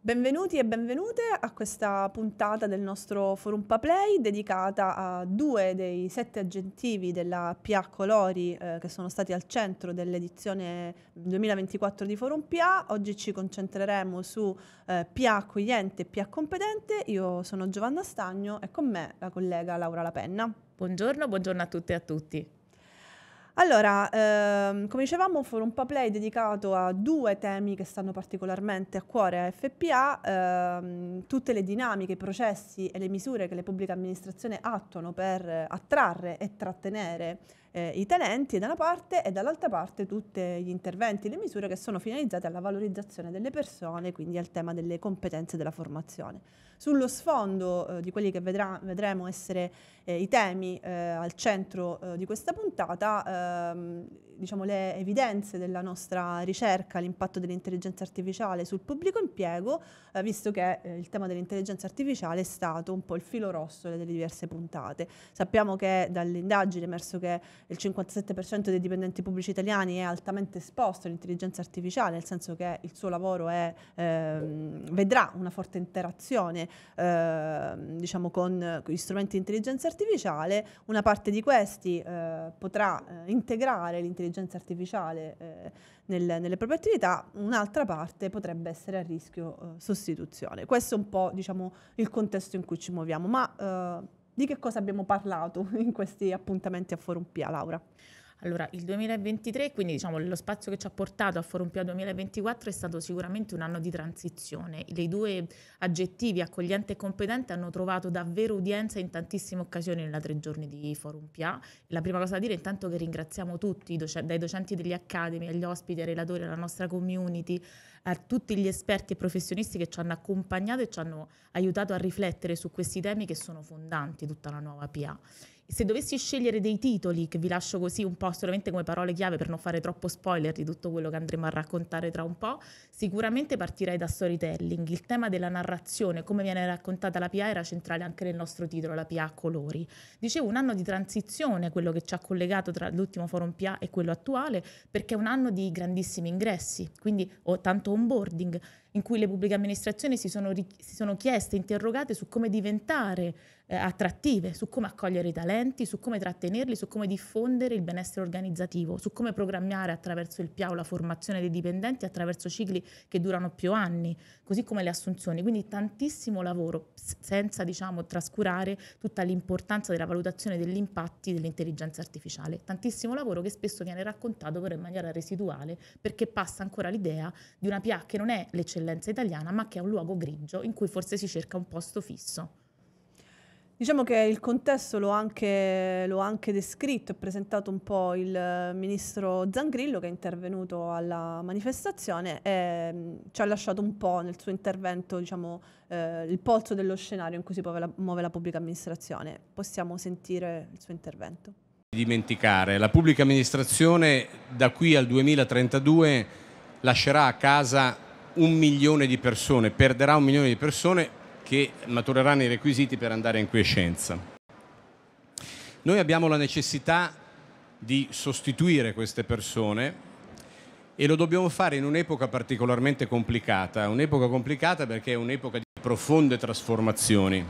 Benvenuti e benvenute a questa puntata del nostro Forum Paplay dedicata a due dei sette aggettivi della PA Colori eh, che sono stati al centro dell'edizione 2024 di Forum PA. Oggi ci concentreremo su eh, PA accogliente e PA competente. Io sono Giovanna Stagno e con me la collega Laura Lapenna. Buongiorno, buongiorno a tutte e a tutti. Allora, ehm, come dicevamo, Forum Play dedicato a due temi che stanno particolarmente a cuore a FPA, ehm, tutte le dinamiche, i processi e le misure che le pubbliche amministrazioni attuano per eh, attrarre e trattenere eh, i talenti da una parte e dall'altra parte tutti gli interventi e le misure che sono finalizzate alla valorizzazione delle persone, quindi al tema delle competenze della formazione sullo sfondo eh, di quelli che vedrà, vedremo essere eh, i temi eh, al centro eh, di questa puntata, ehm, diciamo le evidenze della nostra ricerca, l'impatto dell'intelligenza artificiale sul pubblico impiego, eh, visto che il tema dell'intelligenza artificiale è stato un po' il filo rosso delle diverse puntate. Sappiamo che dall'indagine è emerso che il 57% dei dipendenti pubblici italiani è altamente esposto all'intelligenza artificiale, nel senso che il suo lavoro è, ehm, vedrà una forte interazione Ehm, diciamo, eh, diciamo con gli strumenti di intelligenza artificiale, una parte di questi eh, potrà eh, integrare l'intelligenza artificiale eh, nel, nelle proprie attività, un'altra parte potrebbe essere a rischio eh, sostituzione. Questo è un po' diciamo, il contesto in cui ci muoviamo, ma di che cosa abbiamo parlato in questi appuntamenti a Forum Pia, Laura? Allora, il 2023, quindi diciamo lo spazio che ci ha portato a Forum Pia 2024 è stato sicuramente un anno di transizione. I due aggettivi accogliente e competente hanno trovato davvero udienza in tantissime occasioni nella tre giorni di Forum Pia. La prima cosa da dire intanto che ringraziamo tutti, dai docenti degli Accademi, agli ospiti, ai relatori, alla nostra community, a tutti gli esperti e professionisti che ci hanno accompagnato e ci hanno aiutato a riflettere su questi temi che sono fondanti tutta la nuova Pia se dovessi scegliere dei titoli, che vi lascio così un po' solamente come parole chiave per non fare troppo spoiler di tutto quello che andremo a raccontare tra un po', sicuramente partirei da storytelling. Il tema della narrazione, come viene raccontata la PA, era centrale anche nel nostro titolo, la PA colori. Dicevo, un anno di transizione, quello che ci ha collegato tra l'ultimo forum PA e quello attuale, perché è un anno di grandissimi ingressi, quindi ho tanto onboarding in cui le pubbliche amministrazioni si sono, si sono chieste, interrogate su come diventare eh, attrattive, su come accogliere i talenti, su come trattenerli, su come diffondere il benessere organizzativo, su come programmare attraverso il PIAU la formazione dei dipendenti attraverso cicli che durano più anni, così come le assunzioni. Quindi tantissimo lavoro senza diciamo, trascurare tutta l'importanza della valutazione degli impatti dell'intelligenza artificiale. Tantissimo lavoro che spesso viene raccontato però in maniera residuale perché passa ancora l'idea di una PIA che non è l'eccellenza dell'eccellenza italiana, ma che è un luogo grigio in cui forse si cerca un posto fisso. Diciamo che il contesto l'ho anche, l'ho anche descritto e presentato un po' il eh, ministro Zangrillo che è intervenuto alla manifestazione e mm, ci ha lasciato un po' nel suo intervento diciamo, eh, il polso dello scenario in cui si muove la, muove la pubblica amministrazione. Possiamo sentire il suo intervento. Dimenticare, la pubblica amministrazione da qui al 2032 lascerà a casa un milione di persone, perderà un milione di persone che matureranno i requisiti per andare in quiescenza. Noi abbiamo la necessità di sostituire queste persone e lo dobbiamo fare in un'epoca particolarmente complicata, un'epoca complicata perché è un'epoca di profonde trasformazioni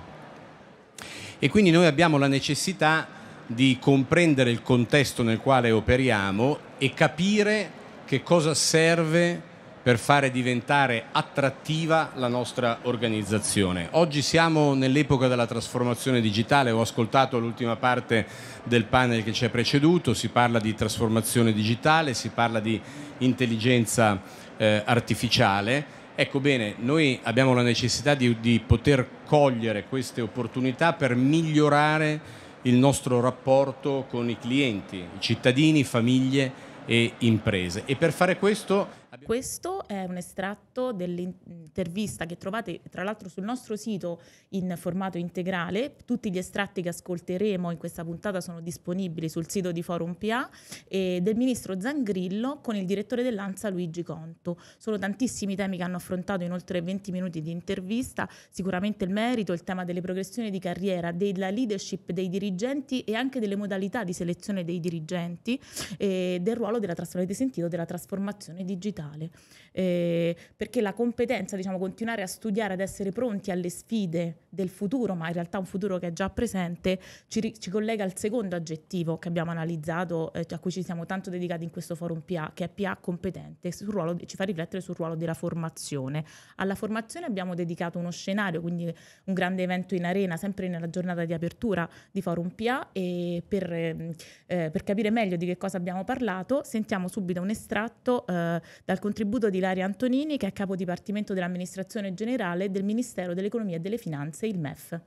e quindi noi abbiamo la necessità di comprendere il contesto nel quale operiamo e capire che cosa serve per fare diventare attrattiva la nostra organizzazione. Oggi siamo nell'epoca della trasformazione digitale, ho ascoltato l'ultima parte del panel che ci ha preceduto, si parla di trasformazione digitale, si parla di intelligenza eh, artificiale. Ecco bene, noi abbiamo la necessità di, di poter cogliere queste opportunità per migliorare il nostro rapporto con i clienti, i cittadini, famiglie e imprese. E per fare questo questo è un estratto dell'intervista che trovate tra l'altro sul nostro sito in formato integrale. Tutti gli estratti che ascolteremo in questa puntata sono disponibili sul sito di Forum PA eh, del ministro Zangrillo con il direttore dell'ANSA Luigi Conto. Sono tantissimi temi che hanno affrontato in oltre 20 minuti di intervista, sicuramente il merito, il tema delle progressioni di carriera, della leadership dei dirigenti e anche delle modalità di selezione dei dirigenti, e eh, del ruolo della trasformazione sentito della trasformazione digitale digitale, eh, perché la competenza, diciamo, continuare a studiare, ad essere pronti alle sfide del futuro, ma in realtà un futuro che è già presente, ci, ci collega al secondo aggettivo che abbiamo analizzato, eh, a cui ci siamo tanto dedicati in questo forum PA, che è PA competente, ruolo, ci fa riflettere sul ruolo della formazione. Alla formazione abbiamo dedicato uno scenario, quindi un grande evento in arena, sempre nella giornata di apertura di Forum PA, e per, eh, per capire meglio di che cosa abbiamo parlato, sentiamo subito un estratto eh, dal contributo di Ilaria Antonini, che è capo Dipartimento dell'Amministrazione Generale del Ministero dell'Economia e delle Finanze, il MEF.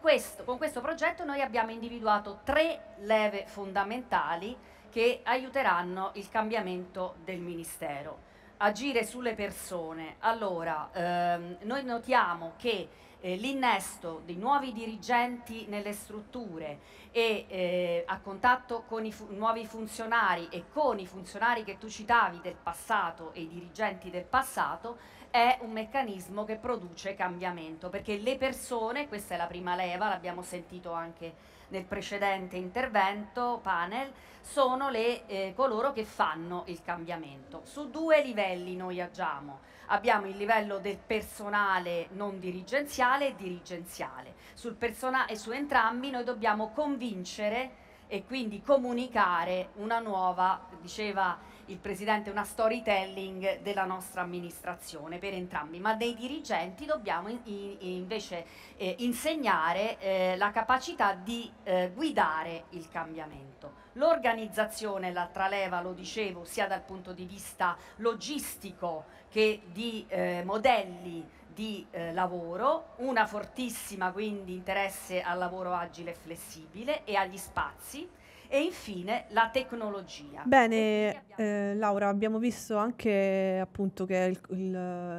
Questo, con questo progetto noi abbiamo individuato tre leve fondamentali che aiuteranno il cambiamento del Ministero. Agire sulle persone. Allora, ehm, noi notiamo che eh, l'innesto dei nuovi dirigenti nelle strutture e eh, a contatto con i fu nuovi funzionari e con i funzionari che tu citavi del passato e i dirigenti del passato è un meccanismo che produce cambiamento perché le persone, questa è la prima leva, l'abbiamo sentito anche nel precedente intervento panel sono le, eh, coloro che fanno il cambiamento. Su due livelli noi agiamo abbiamo il livello del personale non dirigenziale e dirigenziale. Sul personale e su entrambi noi dobbiamo convincere e quindi comunicare una nuova, diceva il Presidente una storytelling della nostra amministrazione per entrambi, ma dei dirigenti dobbiamo in, in, invece eh, insegnare eh, la capacità di eh, guidare il cambiamento. L'organizzazione, l'altra leva, lo dicevo, sia dal punto di vista logistico che di eh, modelli di eh, lavoro, una fortissima quindi interesse al lavoro agile e flessibile e agli spazi e infine la tecnologia. Bene, abbiamo... Eh, Laura, abbiamo visto anche appunto che il,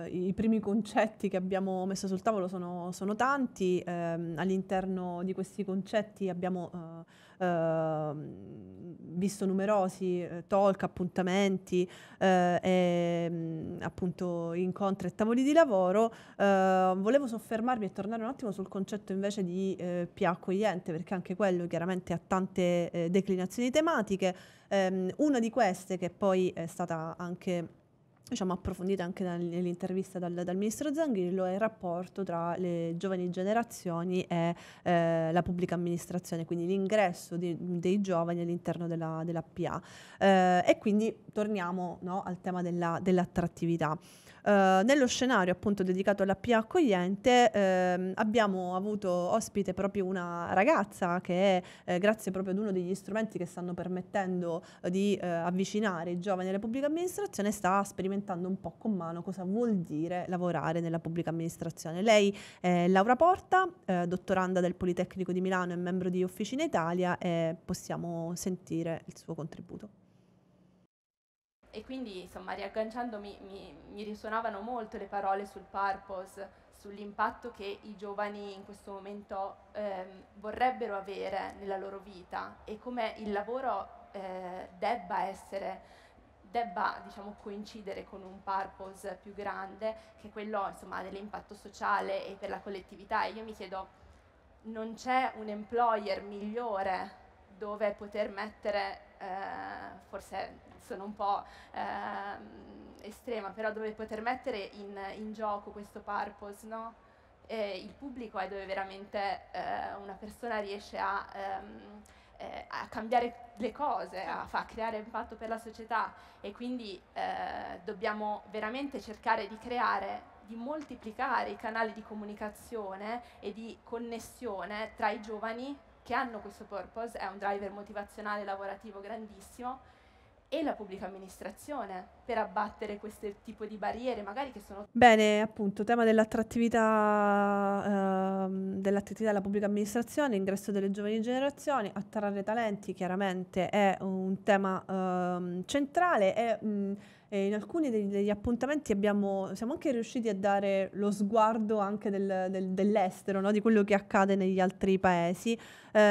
il, i primi concetti che abbiamo messo sul tavolo sono, sono tanti, eh, all'interno di questi concetti abbiamo... Eh, Ehm, visto numerosi eh, talk, appuntamenti, eh, e, mm, appunto incontri e tavoli di lavoro, eh, volevo soffermarmi e tornare un attimo sul concetto invece di PA accogliente, perché anche quello chiaramente ha tante declinazioni tematiche. Ehm, una di queste, che poi è stata anche diciamo, approfondita anche dal, nell'intervista dal, dal, ministro Zanghillo, è il rapporto tra le giovani generazioni e eh, la pubblica amministrazione, quindi l'ingresso di, dei giovani all'interno della, della PA. Eh, e quindi torniamo no, al tema della, dell'attrattività. Eh, nello scenario appunto dedicato alla Pia accogliente ehm, abbiamo avuto ospite proprio una ragazza che eh, grazie proprio ad uno degli strumenti che stanno permettendo eh, di eh, avvicinare i giovani alla pubblica amministrazione sta sperimentando un po' con mano cosa vuol dire lavorare nella pubblica amministrazione. Lei è Laura Porta, eh, dottoranda del Politecnico di Milano e membro di Officina Italia e possiamo sentire il suo contributo e quindi insomma riagganciandomi mi, mi risuonavano molto le parole sul purpose, sull'impatto che i giovani in questo momento ehm, vorrebbero avere nella loro vita e come il lavoro eh, debba essere debba diciamo, coincidere con un purpose più grande che è quello insomma, dell'impatto sociale e per la collettività e io mi chiedo non c'è un employer migliore dove poter mettere eh, forse sono un po' eh, estrema, però dove poter mettere in, in gioco questo purpose, no? il pubblico è dove veramente eh, una persona riesce a, ehm, eh, a cambiare le cose, a, a, creare impatto per la società e quindi dobbiamo veramente cercare di creare di moltiplicare i canali di comunicazione e di connessione tra i giovani che hanno questo purpose, è un driver motivazionale lavorativo grandissimo, e la pubblica amministrazione per abbattere questo tipo di barriere, magari che sono... Bene, appunto, tema dell'attrattività, eh, dell'attività della pubblica amministrazione, ingresso delle giovani generazioni, attrarre talenti chiaramente è un tema eh, centrale e... Mh, e in alcuni degli, degli appuntamenti abbiamo, siamo anche riusciti a dare lo sguardo anche del, del, dell'estero, no? di quello che accade negli altri paesi. Eh,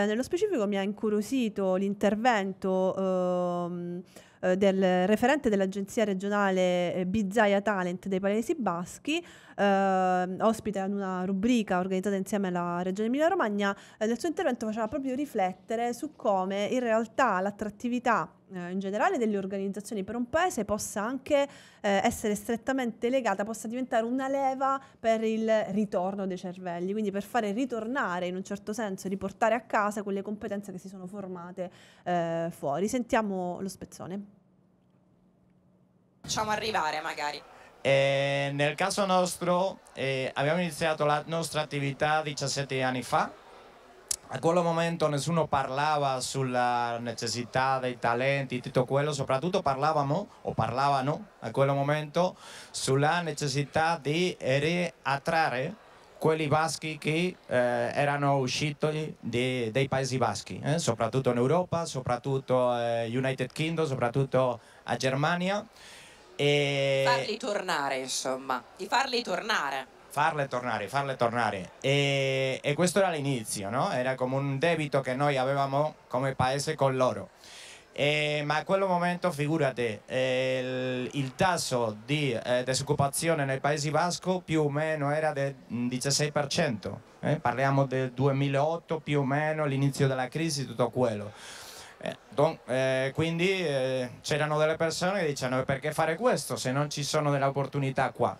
nello specifico mi ha incuriosito l'intervento. Ehm, eh, del referente dell'agenzia regionale eh, Bizzaia Talent dei Paesi Baschi, eh, ospite in una rubrica organizzata insieme alla Regione Emilia-Romagna, eh, nel suo intervento faceva proprio riflettere su come in realtà l'attrattività eh, in generale delle organizzazioni per un paese possa anche eh, essere strettamente legata, possa diventare una leva per il ritorno dei cervelli, quindi per fare ritornare in un certo senso, riportare a casa quelle competenze che si sono formate eh, fuori. Sentiamo lo spezzone facciamo arrivare magari? Eh, nel caso nostro eh, abbiamo iniziato la nostra attività 17 anni fa, a quel momento nessuno parlava sulla necessità dei talenti, tutto quello, soprattutto parlavamo o parlavano a quel momento sulla necessità di attrarre quelli baschi che eh, erano usciti di, dei paesi baschi, eh, soprattutto in Europa, soprattutto eh, United Kingdom, soprattutto a Germania. E... Farli tornare, insomma, di farli tornare. Farle tornare, farle tornare. E, e questo era l'inizio, no? Era come un debito che noi avevamo come paese con loro. Eh, ma a quel momento, figurate, il, il, tasso di eh, disoccupazione nel Paese Vasco più o meno era del 16%, eh? parliamo del 2008 più o meno, l'inizio della crisi, tutto quello. Eh, don, eh, quindi eh, c'erano delle persone che dicevano perché fare questo se non ci sono delle opportunità qua.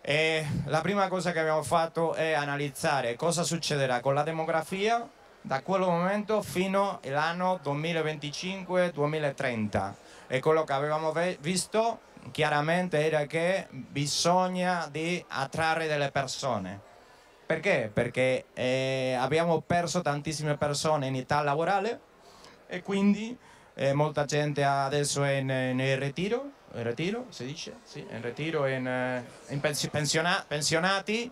E la prima cosa che abbiamo fatto è analizzare cosa succederà con la demografia da quel momento fino all'anno 2025-2030 e quello che avevamo visto chiaramente era che bisogna di attrarre delle persone. Perché? Perché eh, abbiamo perso tantissime persone in età lavorale e quindi eh, molta gente adesso è in, in ritiro, in ritiro si dice, sì, in ritiro, in, eh, in pensiona, pensionati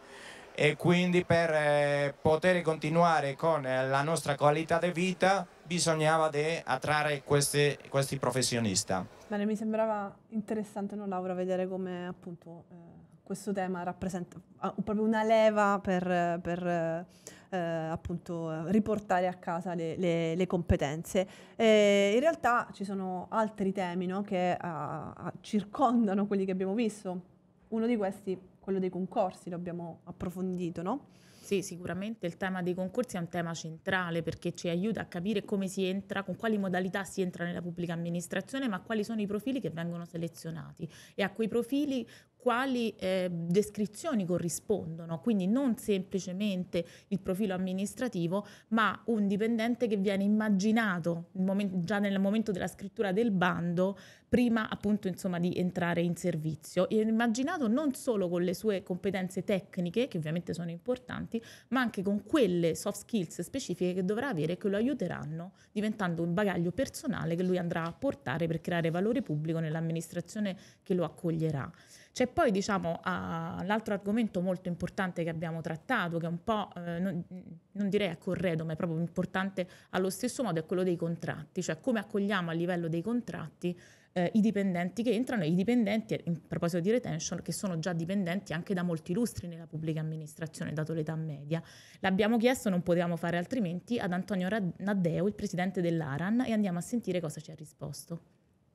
e quindi per eh, poter continuare con eh, la nostra qualità di vita bisognava di attrarre queste, questi professionisti. Bene, mi sembrava interessante, no, Laura, vedere come appunto eh, questo tema rappresenta proprio una leva per, per eh, appunto riportare a casa le, le, le competenze. Eh, in realtà ci sono altri temi no, che a, a, circondano quelli che abbiamo visto. Uno di questi, quello dei concorsi, l'abbiamo approfondito, no? Sì, sicuramente il tema dei concorsi è un tema centrale perché ci aiuta a capire come si entra, con quali modalità si entra nella pubblica amministrazione, ma quali sono i profili che vengono selezionati e a quei profili quali eh, descrizioni corrispondono, quindi non semplicemente il profilo amministrativo, ma un dipendente che viene immaginato già nel momento della scrittura del bando, prima appunto insomma, di entrare in servizio, e immaginato non solo con le sue competenze tecniche, che ovviamente sono importanti, ma anche con quelle soft skills specifiche che dovrà avere che lo aiuteranno diventando un bagaglio personale che lui andrà a portare per creare valore pubblico nell'amministrazione che lo accoglierà. C'è poi diciamo l'altro argomento molto importante che abbiamo trattato, che è un po' eh, non, non, direi a corredo, ma è proprio importante allo stesso modo, è quello dei contratti, cioè come accogliamo a livello dei contratti eh, i dipendenti che entrano e i dipendenti, in proposito di retention, che sono già dipendenti anche da molti lustri nella pubblica amministrazione, dato l'età media. L'abbiamo chiesto, non potevamo fare altrimenti, ad Antonio Naddeo, il presidente dell'ARAN, e andiamo a sentire cosa ci ha risposto.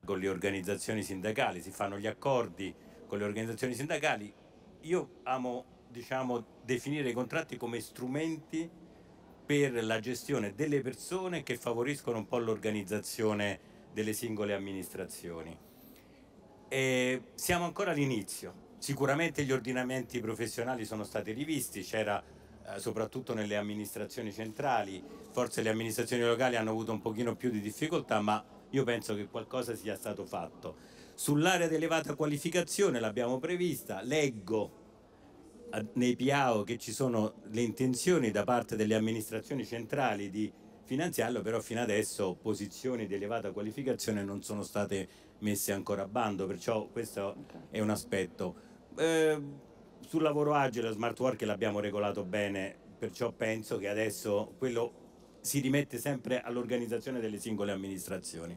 Con le organizzazioni sindacali si fanno gli accordi con le organizzazioni sindacali, io amo diciamo, definire i contratti come strumenti per la gestione delle persone che favoriscono un po' l'organizzazione delle singole amministrazioni. E siamo ancora all'inizio, sicuramente gli ordinamenti professionali sono stati rivisti, c'era eh, soprattutto nelle amministrazioni centrali, forse le amministrazioni locali hanno avuto un pochino più di difficoltà, ma io penso che qualcosa sia stato fatto Sull'area di elevata qualificazione l'abbiamo prevista, leggo nei PIAO che ci sono le intenzioni da parte delle amministrazioni centrali di finanziarlo, però fino adesso posizioni di elevata qualificazione non sono state messe ancora a bando, perciò questo è un aspetto. Eh, sul lavoro agile, la smart work l'abbiamo regolato bene, perciò penso che adesso quello si rimette sempre all'organizzazione delle singole amministrazioni.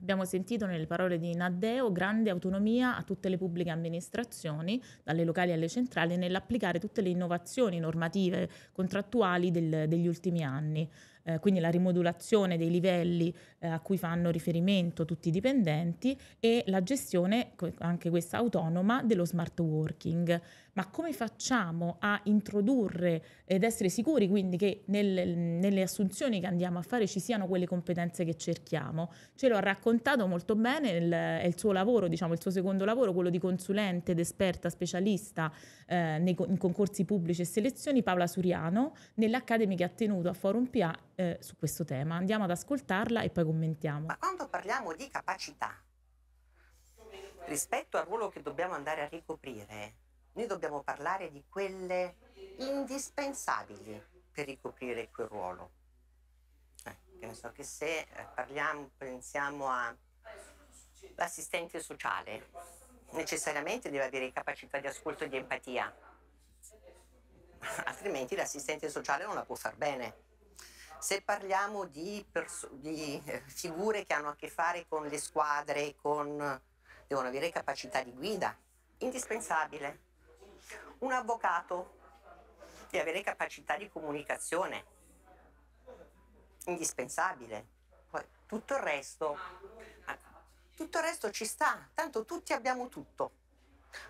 Abbiamo sentito nelle parole di Naddeo grande autonomia a tutte le pubbliche amministrazioni, dalle locali alle centrali, nell'applicare tutte le innovazioni normative contrattuali del, degli ultimi anni. Eh, quindi la rimodulazione dei livelli eh, a cui fanno riferimento tutti i dipendenti e la gestione, anche questa autonoma, dello smart working ma come facciamo a introdurre ed essere sicuri quindi che nel, nelle assunzioni che andiamo a fare ci siano quelle competenze che cerchiamo? Ce lo ha raccontato molto bene, il, è il suo lavoro, diciamo il suo secondo lavoro, quello di consulente ed esperta specialista eh, nei, in concorsi pubblici e selezioni, Paola Suriano, nell'Academy che ha tenuto a Forum PA eh, su questo tema. Andiamo ad ascoltarla e poi commentiamo. Ma quando parliamo di capacità, rispetto al ruolo che dobbiamo andare a ricoprire, noi dobbiamo parlare di quelle indispensabili per ricoprire quel ruolo. Eh, penso che se eh, parliamo, pensiamo all'assistente sociale, necessariamente deve avere capacità di ascolto e di empatia, altrimenti l'assistente sociale non la può far bene. Se parliamo di, di eh, figure che hanno a che fare con le squadre, con, devono avere capacità di guida, indispensabile un avvocato, di avere capacità di comunicazione, indispensabile. Poi, tutto il resto, tutto il resto ci sta, tanto tutti abbiamo tutto,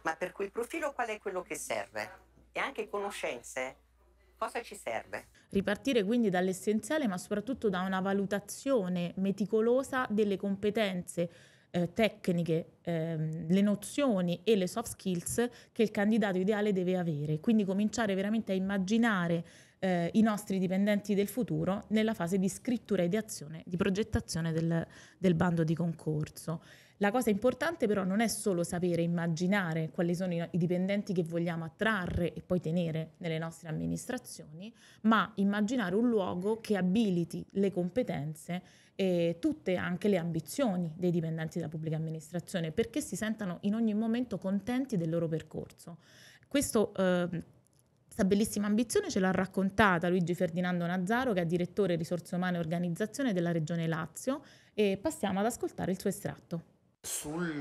ma per quel profilo qual è quello che serve? E anche conoscenze cosa ci serve? Ripartire quindi dall'essenziale, ma soprattutto da una valutazione meticolosa delle competenze eh, tecniche, ehm, le nozioni e le soft skills che il candidato ideale deve avere. Quindi cominciare veramente a immaginare eh, i nostri dipendenti del futuro nella fase di scrittura e di azione, di progettazione del, del bando di concorso. La cosa importante però non è solo sapere immaginare quali sono i dipendenti che vogliamo attrarre e poi tenere nelle nostre amministrazioni, ma immaginare un luogo che abiliti le competenze eh, tutte anche le ambizioni dei dipendenti della pubblica amministrazione perché si sentano in ogni momento contenti del loro percorso. Questo, eh, questa bellissima ambizione ce l'ha raccontata Luigi Ferdinando Nazzaro che è direttore risorse umane e organizzazione della Regione Lazio e passiamo ad ascoltare il suo estratto sul,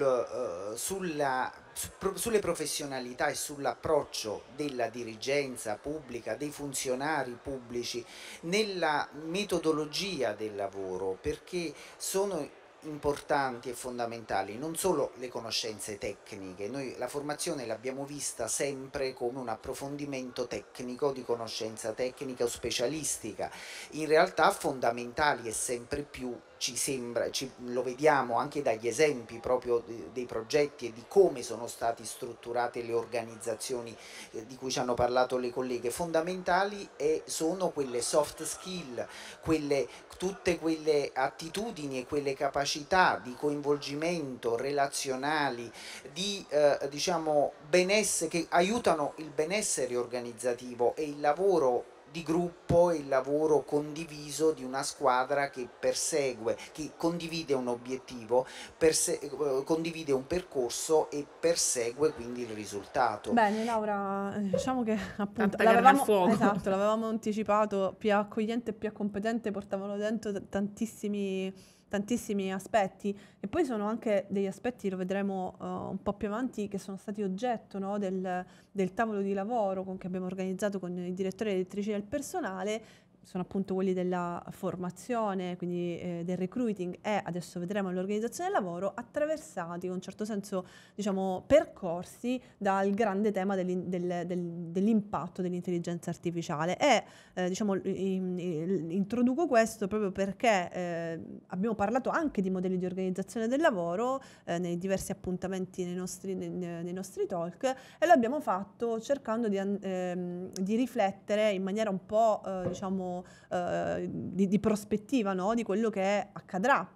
uh, sulla, su, pro, sulle professionalità e sull'approccio della dirigenza pubblica, dei funzionari pubblici, nella metodologia del lavoro, perché sono importanti e fondamentali non solo le conoscenze tecniche, noi la formazione l'abbiamo vista sempre come un approfondimento tecnico di conoscenza tecnica o specialistica, in realtà fondamentali e sempre più ci sembra, ci, lo vediamo anche dagli esempi proprio dei progetti e di come sono state strutturate le organizzazioni eh, di cui ci hanno parlato le colleghe, fondamentali e sono quelle soft skill, quelle, tutte quelle attitudini e quelle capacità di coinvolgimento relazionali, di eh, diciamo, benessere, che aiutano il benessere organizzativo e il lavoro di gruppo e il lavoro condiviso di una squadra che persegue, che condivide un obiettivo, eh, condivide un percorso e persegue quindi il risultato. Bene Laura, eh, diciamo che appunto l'avevamo, esatto, l'avevamo anticipato, più accogliente e più competente portavano dentro t- tantissimi tantissimi aspetti e poi sono anche degli aspetti, lo vedremo uh, un po' più avanti, che sono stati oggetto no, del, del, tavolo di lavoro con, che abbiamo organizzato con i direttori e direttrici del personale sono appunto quelli della formazione, quindi eh, del recruiting e adesso vedremo l'organizzazione del lavoro attraversati in un certo senso, diciamo, percorsi dal grande tema dell'in, del, del, dell'impatto dell'intelligenza artificiale e eh, diciamo in, in, introduco questo proprio perché eh, abbiamo parlato anche di modelli di organizzazione del lavoro eh, nei diversi appuntamenti nei nostri, nei, nei nostri, talk e lo abbiamo fatto cercando di, ehm, di riflettere in maniera un po' eh, diciamo Diciamo, eh, di, di, prospettiva no? di quello che accadrà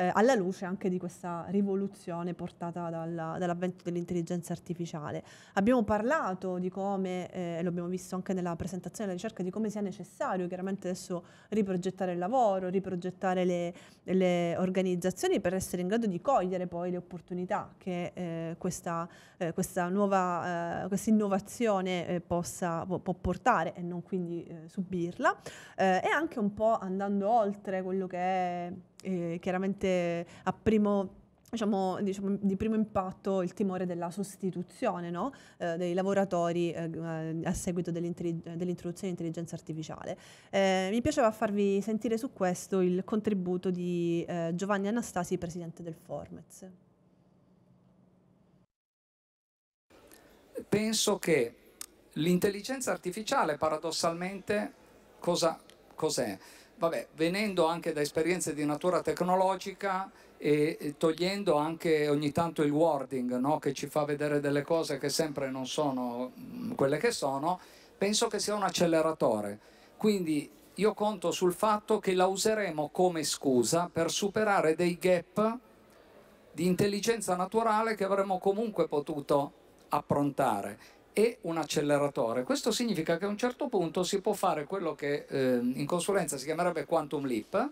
eh, alla luce anche di questa rivoluzione portata dalla, dall'avvento dell'intelligenza artificiale. Abbiamo parlato di come, eh, l'abbiamo visto anche nella presentazione della ricerca, di come sia necessario chiaramente adesso riprogettare il lavoro, riprogettare le, le organizzazioni per essere in grado di cogliere poi le opportunità che eh, questa, eh, questa, nuova eh, questa innovazione eh, possa, può, può, portare e non quindi eh, subirla e anche un po' andando oltre quello che è eh, chiaramente a primo Diciamo, diciamo, di primo impatto il timore della sostituzione no? eh, dei lavoratori eh, eh a seguito dell'introduzione dell'intelligenza artificiale. Eh, mi piaceva farvi sentire su questo il contributo di eh, Giovanni Anastasi, presidente del Formez. Penso che l'intelligenza artificiale paradossalmente cosa, cos'è? vabbè, venendo anche da esperienze di natura tecnologica e togliendo anche ogni tanto il wording no? che ci fa vedere delle cose che sempre non sono mm, quelle che sono, penso che sia un acceleratore. Quindi io conto sul fatto che la useremo come scusa per superare dei gap di intelligenza naturale che avremmo comunque potuto approntare e un acceleratore. Questo significa che a un certo punto si può fare quello che eh, in consulenza si chiamerebbe quantum leap,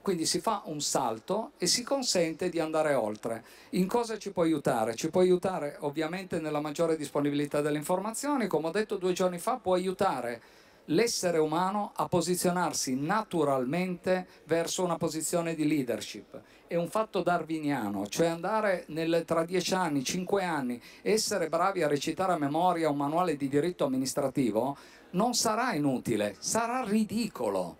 quindi si fa un salto e si consente di andare oltre. In cosa ci può aiutare? Ci può aiutare ovviamente nella maggiore disponibilità delle informazioni, come ho detto due giorni fa può aiutare l'essere umano a posizionarsi naturalmente verso una posizione di leadership. È un fatto darwiniano, cioè andare nel, tra dieci anni, cinque anni, essere bravi a recitare a memoria un manuale di diritto amministrativo non sarà inutile, sarà ridicolo.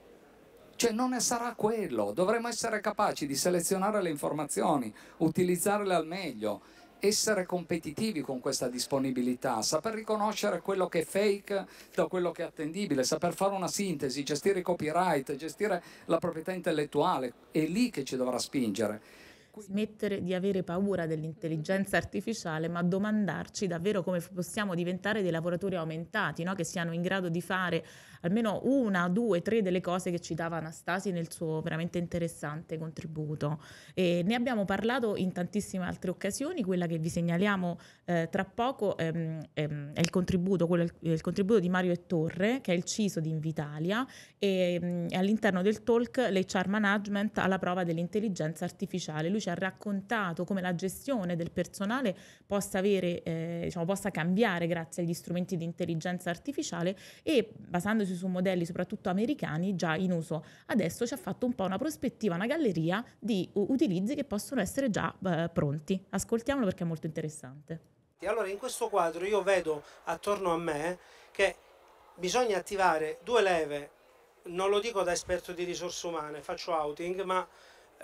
Cioè non ne sarà quello, dovremo essere capaci di selezionare le informazioni, utilizzarle al meglio, essere competitivi con questa disponibilità, saper riconoscere quello che è fake da quello che è attendibile, saper fare una sintesi, gestire i copyright, gestire la proprietà intellettuale, è lì che ci dovrà spingere smettere di avere paura dell'intelligenza artificiale, ma domandarci davvero come possiamo diventare dei lavoratori aumentati, no? che siano in grado di fare almeno una, due, tre delle cose che ci dava Anastasi nel suo veramente interessante contributo. E ne abbiamo parlato in tantissime altre occasioni, quella che vi segnaliamo eh, tra poco ehm, ehm, è il contributo, quello, il contributo di Mario e Torre, che è il CISO di Invitalia, e ehm, all'interno del talk l'HR Management alla prova dell'intelligenza artificiale. Lui ci ha raccontato come la gestione del personale possa, avere, eh, diciamo, possa cambiare grazie agli strumenti di intelligenza artificiale e basandosi basandosi su modelli soprattutto americani già in uso. Adesso ci ha fatto un po' una prospettiva, una galleria di utilizzi che possono essere già eh, pronti. Ascoltiamolo perché è molto interessante. Allora in questo quadro io vedo attorno a me che bisogna attivare due leve, non lo dico da esperto di risorse umane, faccio outing, ma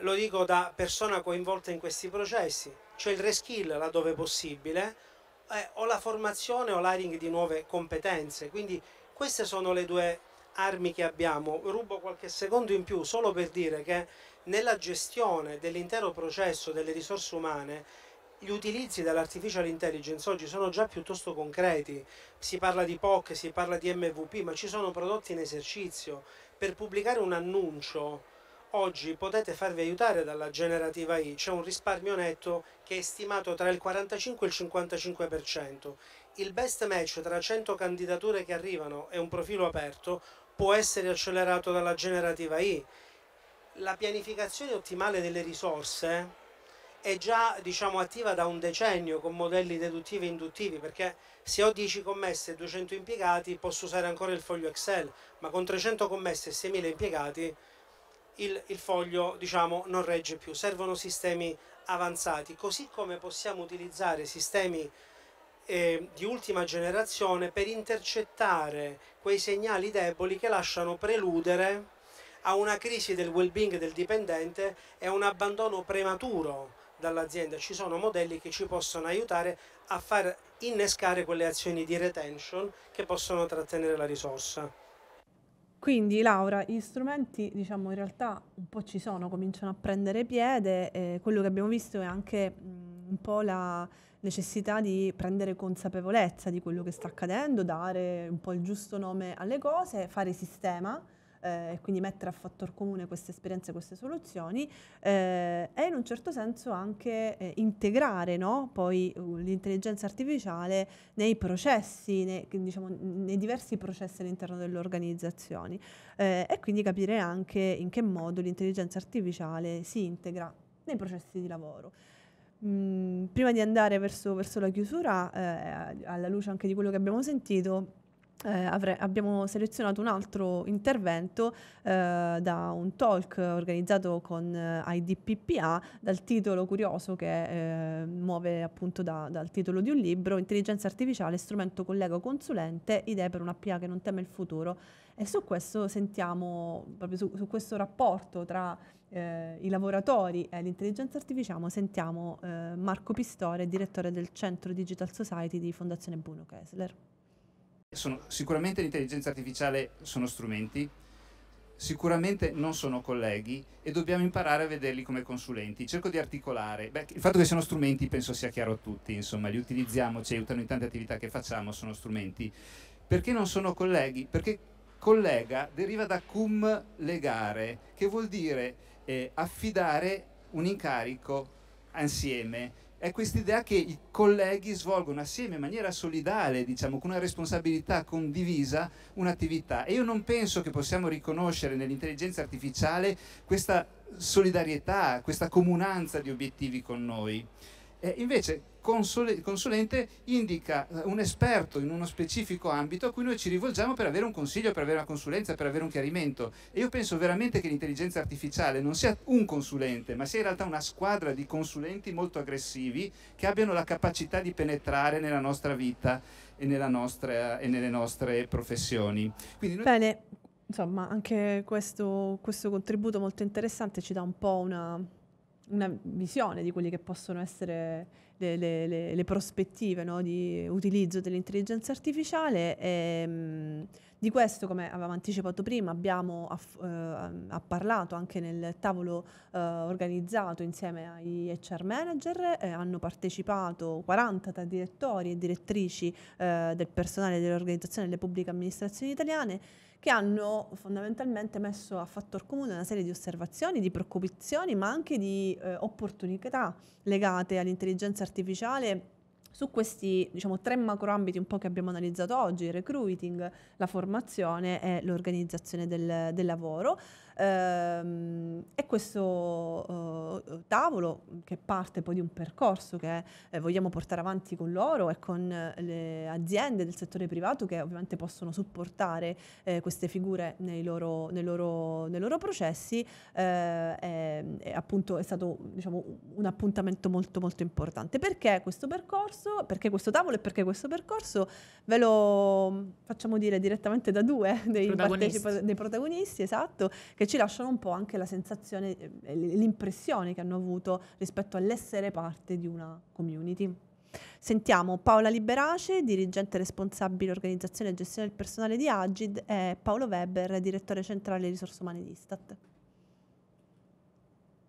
lo dico da persona coinvolta in questi processi, cioè il reskill laddove possibile, eh, o la formazione o l'hiring di nuove competenze, quindi queste sono le due armi che abbiamo. Rubo qualche secondo in più solo per dire che nella gestione dell'intero processo delle risorse umane gli utilizzi dell'artificial intelligence oggi sono già piuttosto concreti. Si parla di POC, si parla di MVP, ma ci sono prodotti in esercizio. Per pubblicare un annuncio oggi potete farvi aiutare dalla generativa I, c'è un risparmio netto che è stimato tra il 45 e il 55% il best match tra 100 candidature che arrivano e un profilo aperto può essere accelerato dalla generativa I. La pianificazione ottimale delle risorse è già diciamo, attiva da un decennio con modelli deduttivi e induttivi perché se ho 10 commesse e 200 impiegati posso usare ancora il foglio Excel ma con 300 commesse e 6.000 impiegati il, il foglio diciamo, non regge più servono sistemi avanzati così come possiamo utilizzare sistemi eh, di ultima generazione per intercettare quei segnali deboli che lasciano preludere a una crisi del well-being del dipendente e a un abbandono prematuro dall'azienda. Ci sono modelli che ci possono aiutare a far innescare quelle azioni di retention che possono trattenere la risorsa. Quindi Laura, gli strumenti diciamo in realtà un po' ci sono, cominciano a prendere piede, eh, quello che abbiamo visto è anche un po' la, necessità di prendere consapevolezza di quello che sta accadendo, dare un po' il giusto nome alle cose, fare sistema eh, quindi mettere a fattor comune queste esperienze, queste soluzioni eh, e in un certo senso anche eh, integrare no? poi uh, l'intelligenza artificiale nei processi, nei, diciamo, nei diversi processi all'interno delle organizzazioni eh, e quindi capire anche in che modo l'intelligenza artificiale si integra nei processi di lavoro prima di andare verso, verso la chiusura, eh, alla luce anche di quello che abbiamo sentito, eh, avre- abbiamo selezionato un altro intervento eh, da un talk organizzato con eh, IDPPA dal titolo curioso che eh, muove appunto da, dal titolo di un libro Intelligenza artificiale, strumento collega consulente, idee per una PA che non teme il futuro e su questo sentiamo, proprio su, su questo rapporto tra eh, i lavoratori e l'intelligenza artificiale, sentiamo eh, Marco Pistore, direttore del Centro Digital Society di Fondazione Bruno Kessler. Sono, sicuramente l'intelligenza artificiale sono strumenti, sicuramente non sono colleghi e dobbiamo imparare a vederli come consulenti. Cerco di articolare, Beh, il fatto che siano strumenti penso sia chiaro a tutti, insomma, li utilizziamo, ci aiutano in tante attività che facciamo, sono strumenti. Perché non sono colleghi? Perché collega deriva da cum legare, che vuol dire eh, affidare un incarico insieme, è questa idea che i colleghi svolgono assieme in maniera solidale, diciamo, con una responsabilità condivisa, un'attività. E io non penso che possiamo riconoscere nell'intelligenza artificiale questa solidarietà, questa comunanza di obiettivi con noi. Eh, invece consulente indica eh, un esperto in uno specifico ambito a cui noi ci rivolgiamo per avere un consiglio, per avere una consulenza, per avere un chiarimento. E io penso veramente che l'intelligenza artificiale non sia un consulente, ma sia in realtà una squadra di consulenti molto aggressivi che abbiano la capacità di penetrare nella nostra vita e, nostra, e nelle nostre professioni. Noi... Bene, insomma, anche questo, questo contributo molto interessante ci dà un po' una una visione di quelli che possono essere le, le, le prospettive no, di utilizzo dell'intelligenza artificiale. E, ehm, di questo, come avevamo anticipato prima, abbiamo aff- eh, parlato anche nel tavolo eh, organizzato insieme ai HR manager, eh, hanno partecipato 40 tra direttori e direttrici eh, del personale dell'organizzazione delle pubbliche amministrazioni italiane che hanno fondamentalmente messo a fattor comune una serie di osservazioni, di preoccupazioni, ma anche di eh, opportunità legate all'intelligenza artificiale su questi diciamo, tre macroambiti un po' che abbiamo analizzato oggi, il recruiting, la formazione e l'organizzazione del, del lavoro, Ehm, e questo eh, tavolo che parte poi di un percorso che eh, vogliamo portare avanti con loro e con eh, le aziende del settore privato che ovviamente possono supportare eh, queste figure nei loro, nei loro, nei loro processi è, eh, è, appunto è stato diciamo, un appuntamento molto molto importante perché questo percorso perché questo tavolo e perché questo percorso ve lo mm, facciamo dire direttamente da due dei protagonisti, dei protagonisti esatto che ci lasciano un po' anche la sensazione, eh, l'impressione che hanno avuto rispetto all'essere parte di una community. Sentiamo Paola Liberace, dirigente responsabile organizzazione e gestione del personale di Agid, e Paolo Weber, direttore centrale risorse umane di Istat.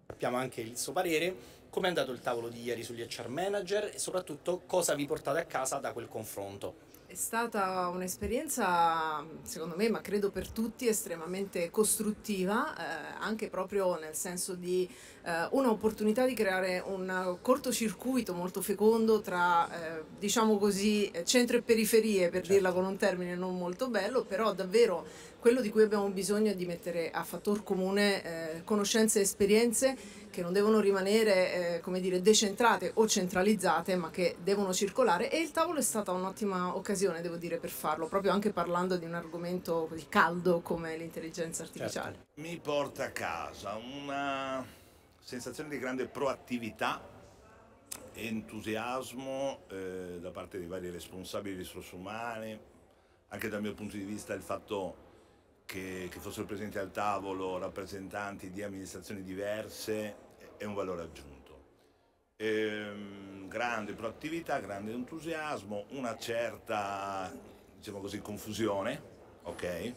Sappiamo anche il suo parere. Come è andato il tavolo di ieri sugli HR manager e soprattutto cosa vi portate a casa da quel confronto? È stata un'esperienza, secondo me, ma credo per tutti, estremamente costruttiva, eh, anche proprio nel senso di eh, un'opportunità di creare un cortocircuito molto fecondo tra, eh, diciamo così, centro e periferie, per certo. dirla con un termine non molto bello, però davvero quello di cui abbiamo bisogno è di mettere a fattor comune eh, conoscenze e esperienze che non devono rimanere, eh, come dire, decentrate o centralizzate, ma che devono circolare e il tavolo è stata un'ottima occasione, devo dire, per farlo, proprio anche parlando di un argomento così caldo come l'intelligenza artificiale. Certo. Mi porta a casa una sensazione di grande proattività e entusiasmo eh, da parte dei vari responsabili di risorse umane, anche dal mio punto di vista il fatto che, che fossero presenti al tavolo rappresentanti di amministrazioni diverse è un valore aggiunto. Ehm, grande proattività, grande entusiasmo, una certa diciamo così, confusione, okay?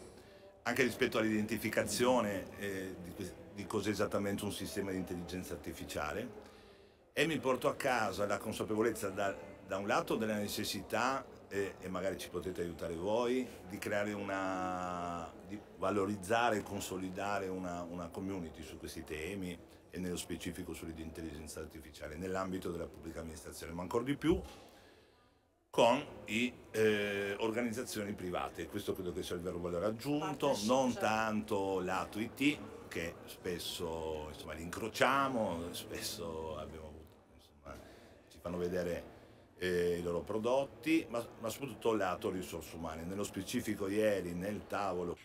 anche rispetto all'identificazione eh, di, di cos'è esattamente un sistema di intelligenza artificiale e mi porto a casa la consapevolezza da, da un lato della necessità e, e magari ci potete aiutare voi, di creare una, di valorizzare e consolidare una, una community su questi temi e nello specifico sull'intelligenza artificiale nell'ambito della pubblica amministrazione, ma ancora di più con le eh, organizzazioni private. Questo credo che sia il vero valore aggiunto, non certo. tanto lato IT, che spesso insomma, li incrociamo, spesso abbiamo avuto, insomma, ci fanno vedere eh, i loro prodotti, ma, ma soprattutto lato risorse umane, nello specifico ieri nel tavolo.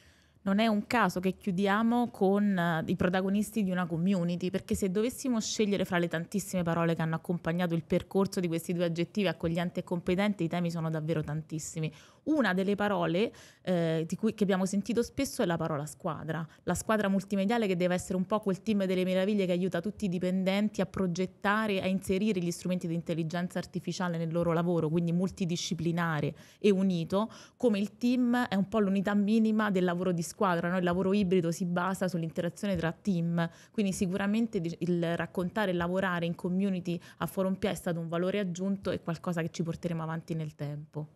Non è un caso che chiudiamo con eh, i protagonisti di una community, perché se dovessimo scegliere fra le tantissime parole che hanno accompagnato il percorso di questi due aggettivi, accogliente e competente, i temi sono davvero tantissimi. Una delle parole eh, cui, che abbiamo sentito spesso è la parola squadra, la squadra multimediale che deve essere un po' quel team delle meraviglie che aiuta tutti i dipendenti a progettare, a inserire gli strumenti di intelligenza artificiale nel loro lavoro, quindi multidisciplinare e unito, come il team è un po' l'unità minima del lavoro di squadra, no? il lavoro ibrido si basa sull'interazione tra team, quindi sicuramente il raccontare e lavorare in community a Forum Pia è stato un valore aggiunto e qualcosa che ci porteremo avanti nel tempo.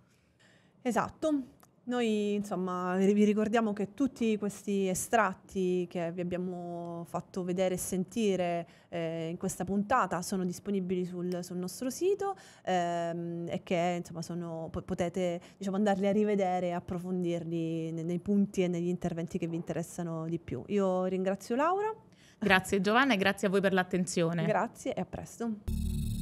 Esatto. Noi insomma vi ricordiamo che tutti questi estratti che vi abbiamo fatto vedere e sentire eh, in questa puntata sono disponibili sul, sul nostro sito ehm, e che insomma, sono, po- potete diciamo, andarli a rivedere e approfondirli nei, nei punti e negli interventi che vi interessano di più. Io ringrazio Laura. Grazie Giovanna e grazie a voi per l'attenzione. Grazie e a presto.